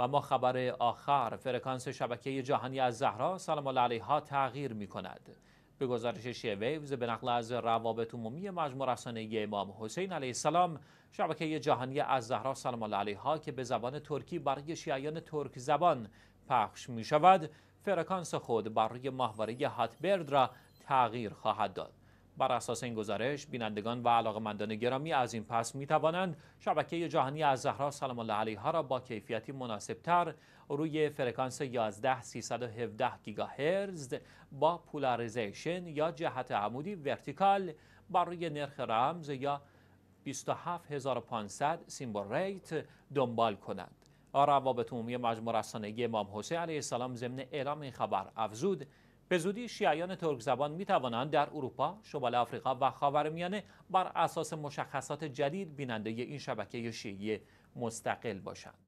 و ما خبر آخر فرکانس شبکه جهانی از زهرا سلام الله علیها تغییر می کند به گزارش ویوز به نقل از روابط عمومی مجموع رسانه امام حسین علیه السلام شبکه جهانی از زهرا سلام الله علیها که به زبان ترکی برای شیعیان ترک زبان پخش می شود فرکانس خود برای ماهواره هاتبرد را تغییر خواهد داد بر اساس این گزارش بینندگان و علاقمندان گرامی از این پس می توانند شبکه جهانی از زهرا سلام الله علیها را با کیفیتی مناسبتر روی فرکانس 11317 گیگاهرتز با پولاریزیشن یا جهت عمودی ورتیکال بر روی نرخ رمز یا 27500 سیمبل ریت دنبال کنند. روابط عمومی مجموع رسانگی امام حسین علیه السلام ضمن اعلام این خبر افزود به زودی شیعیان ترک زبان می توانند در اروپا، شمال آفریقا و خاورمیانه بر اساس مشخصات جدید بیننده این شبکه شیعی مستقل باشند.